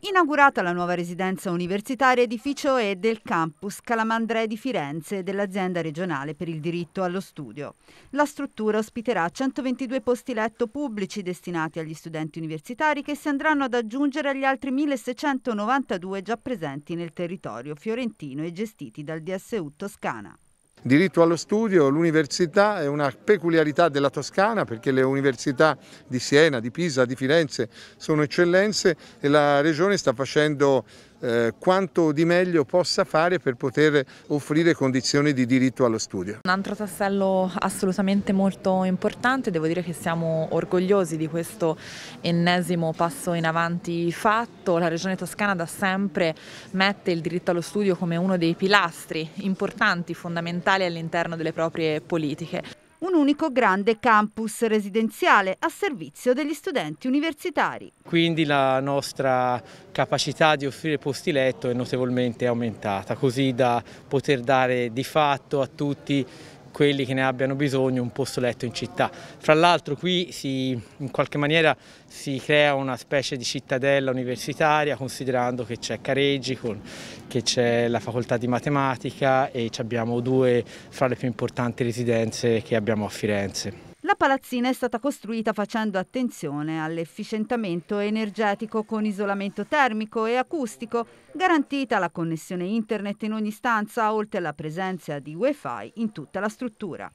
Inaugurata la nuova residenza universitaria edificio E del campus Calamandrei di Firenze dell'azienda regionale per il diritto allo studio. La struttura ospiterà 122 posti letto pubblici destinati agli studenti universitari che si andranno ad aggiungere agli altri 1692 già presenti nel territorio fiorentino e gestiti dal DSU Toscana. Diritto allo studio, l'università è una peculiarità della Toscana perché le università di Siena, di Pisa, di Firenze sono eccellenze e la regione sta facendo eh, quanto di meglio possa fare per poter offrire condizioni di diritto allo studio. Un altro tassello assolutamente molto importante, devo dire che siamo orgogliosi di questo ennesimo passo in avanti fatto, la Regione Toscana da sempre mette il diritto allo studio come uno dei pilastri importanti, fondamentali all'interno delle proprie politiche un unico grande campus residenziale a servizio degli studenti universitari. Quindi la nostra capacità di offrire posti letto è notevolmente aumentata, così da poter dare di fatto a tutti quelli che ne abbiano bisogno un posto letto in città. Fra l'altro qui si, in qualche maniera si crea una specie di cittadella universitaria considerando che c'è Careggi, che c'è la facoltà di matematica e abbiamo due fra le più importanti residenze che abbiamo a Firenze. La palazzina è stata costruita facendo attenzione all'efficientamento energetico con isolamento termico e acustico, garantita la connessione internet in ogni stanza, oltre alla presenza di wifi in tutta la struttura.